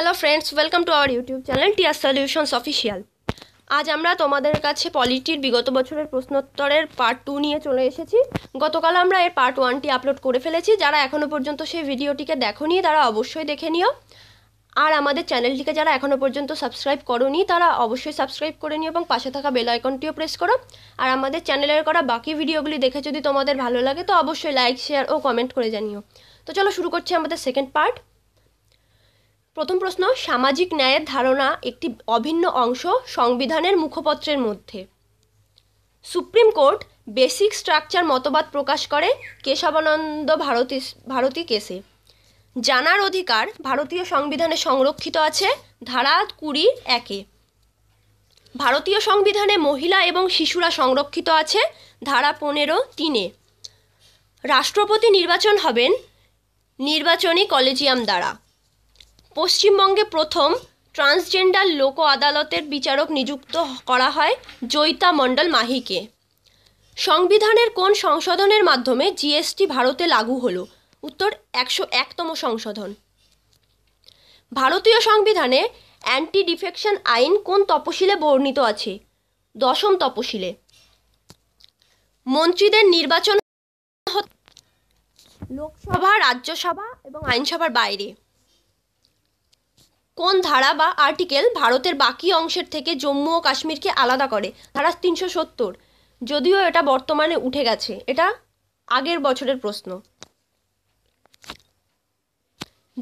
hello friends welcome to our YouTube channel tier solutions official আজ আমরা তোমাদের কাছে পলিটির বিগত বছরের প্রশ্নোত্তরের পার্ট টু নিয়ে চলে এসেছি গতকাল আমরা এর পার্ট ওয়ানটি আপলোড করে ফেলেছি যারা এখনও পর্যন্ত সেই ভিডিওটিকে দেখো দেখনি তারা অবশ্যই দেখে নিও আর আমাদের চ্যানেলটিকে যারা এখনও পর্যন্ত সাবস্ক্রাইব করনি তারা অবশ্যই সাবস্ক্রাইব করে নিও এবং পাশে থাকা বেল আইকনটিও প্রেস করো আর আমাদের চ্যানেলের করা বাকি ভিডিওগুলি দেখে যদি তোমাদের ভালো লাগে তো অবশ্যই লাইক শেয়ার ও কমেন্ট করে জানিও তো চলো শুরু করছি আমাদের সেকেন্ড পার্ট প্রথম প্রশ্ন সামাজিক ন্যায়ের ধারণা একটি অভিন্ন অংশ সংবিধানের মুখপত্রের মধ্যে সুপ্রিম কোর্ট বেসিক স্ট্রাকচার মতবাদ প্রকাশ করে কেশবানন্দ ভারতী ভারতী কেসে জানার অধিকার ভারতীয় সংবিধানে সংরক্ষিত আছে ধারা কুড়ি একে ভারতীয় সংবিধানে মহিলা এবং শিশুরা সংরক্ষিত আছে ধারা পনেরো তিনে রাষ্ট্রপতি নির্বাচন হবেন নির্বাচনী কলেজিয়াম দ্বারা পশ্চিমবঙ্গে প্রথম ট্রান্সজেন্ডার লোক আদালতের বিচারক নিযুক্ত করা হয় জয়িতা মণ্ডল মাহিকে সংবিধানের কোন সংশোধনের মাধ্যমে জিএসটি ভারতে লাগু হলো উত্তর একশো একতম সংশোধন ভারতীয় সংবিধানে অ্যান্টি ডিফেকশন আইন কোন তপশিলে বর্ণিত আছে দশম তপশিলে মন্ত্রীদের নির্বাচন লোকসভা রাজ্যসভা এবং আইনসভার বাইরে কোন ধারা বা আর্টিকেল ভারতের বাকি অংশের থেকে জম্মু ও কাশ্মীরকে আলাদা করে ধারা তিনশো সত্তর যদিও এটা বর্তমানে উঠে গেছে এটা আগের বছরের প্রশ্ন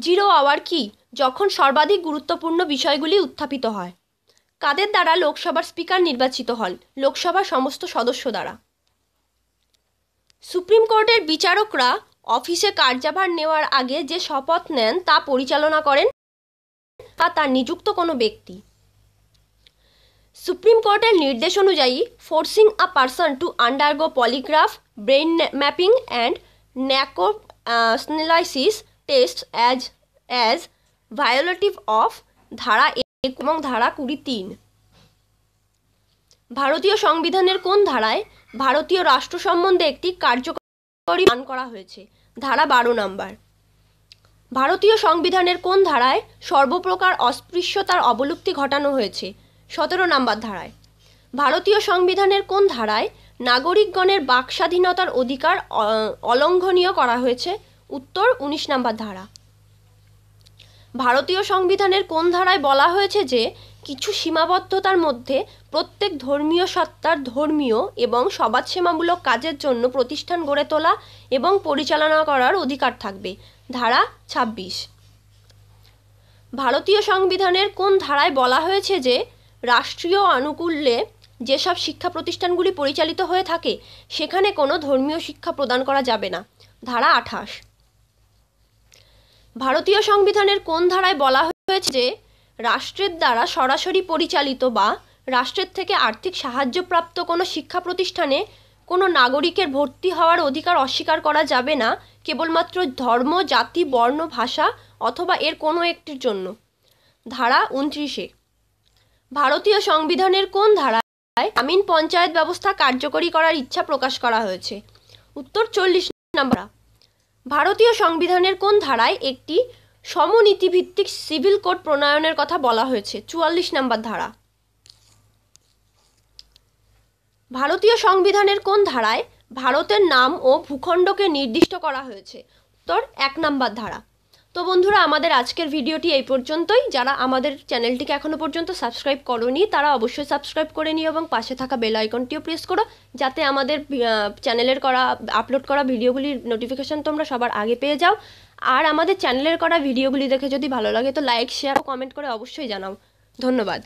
জিরো আওয়ার কি যখন সর্বাধিক গুরুত্বপূর্ণ বিষয়গুলি উত্থাপিত হয় কাদের দ্বারা লোকসভার স্পিকার নির্বাচিত হন লোকসভার সমস্ত সদস্য দ্বারা সুপ্রিম কোর্টের বিচারকরা অফিসে কার্যভার নেওয়ার আগে যে শপথ নেন তা পরিচালনা করেন বা তার নিযুক্ত কোনো ব্যক্তি সুপ্রিম কোর্টের নির্দেশ অনুযায়ী forcing a person to undergo polygraph brain mapping and narco analysis test as as violative of ধারা এক এবং ধারা কুড়ি তিন ভারতীয় সংবিধানের কোন ধারায় ভারতীয় রাষ্ট্র সম্বন্ধে একটি কার্যকরী করা হয়েছে ধারা বারো নম্বর ভারতীয় সংবিধানের কোন ধারায় সর্বপ্রকার অস্পৃশ্যতার অবলুপ্তি ঘটানো হয়েছে সতেরো নম্বর ধারায় ভারতীয় সংবিধানের কোন ধারায় নাগরিকগণের বাক স্বাধীনতার অধিকার অলঙ্ঘনীয় করা হয়েছে উত্তর উনিশ নম্বর ধারা ভারতীয় সংবিধানের কোন ধারায় বলা হয়েছে যে কিছু সীমাবদ্ধতার মধ্যে প্রত্যেক ধর্মীয় সত্তার ধর্মীয় এবং সমাজসেবামূলক কাজের জন্য প্রতিষ্ঠান গড়ে তোলা এবং পরিচালনা করার অধিকার থাকবে ধারা ২৬ ভারতীয় সংবিধানের কোন ধারায় বলা হয়েছে যে রাষ্ট্রীয় আনুকূল্যে যেসব শিক্ষা প্রতিষ্ঠানগুলি পরিচালিত হয়ে থাকে সেখানে কোনো ধর্মীয় শিক্ষা প্রদান করা যাবে না ধারা আঠাশ ভারতীয় সংবিধানের কোন ধারায় বলা হয়েছে যে রাষ্ট্রের দ্বারা সরাসরি পরিচালিত বা রাষ্ট্রের থেকে আর্থিক সাহায্যপ্রাপ্ত কোনো শিক্ষা প্রতিষ্ঠানে কোনো নাগরিকের ভর্তি হওয়ার অধিকার অস্বীকার করা যাবে না কেবলমাত্র ধর্ম জাতি বর্ণ ভাষা অথবা এর কোনো একটির জন্য ধারা উনত্রিশে ভারতীয় সংবিধানের কোন ধারায় গ্রামীণ পঞ্চায়েত ব্যবস্থা কার্যকরী করার ইচ্ছা প্রকাশ করা হয়েছে উত্তর চল্লিশ নম্বর ভারতীয় সংবিধানের কোন ধারায় একটি সমনীতিভিত্তিক সিভিল কোড প্রণয়নের কথা বলা হয়েছে চুয়াল্লিশ নম্বর ধারা ভারতীয় সংবিধানের কোন ধারায় ভারতের নাম ও ভূখণ্ডকে নির্দিষ্ট করা হয়েছে উত্তর এক নম্বর ধারা তো বন্ধুরা আমাদের আজকের ভিডিওটি এই পর্যন্তই যারা আমাদের চ্যানেলটিকে এখনও পর্যন্ত সাবস্ক্রাইব করনি তারা অবশ্যই সাবস্ক্রাইব করে নিও এবং পাশে থাকা বেল আইকনটিও প্রেস করো যাতে আমাদের চ্যানেলের করা আপলোড করা ভিডিওগুলির নোটিফিকেশান তোমরা সবার আগে পেয়ে যাও আর আমাদের চ্যানেলের করা ভিডিওগুলি দেখে যদি ভালো লাগে তো লাইক শেয়ার ও কমেন্ট করে অবশ্যই জানাও ধন্যবাদ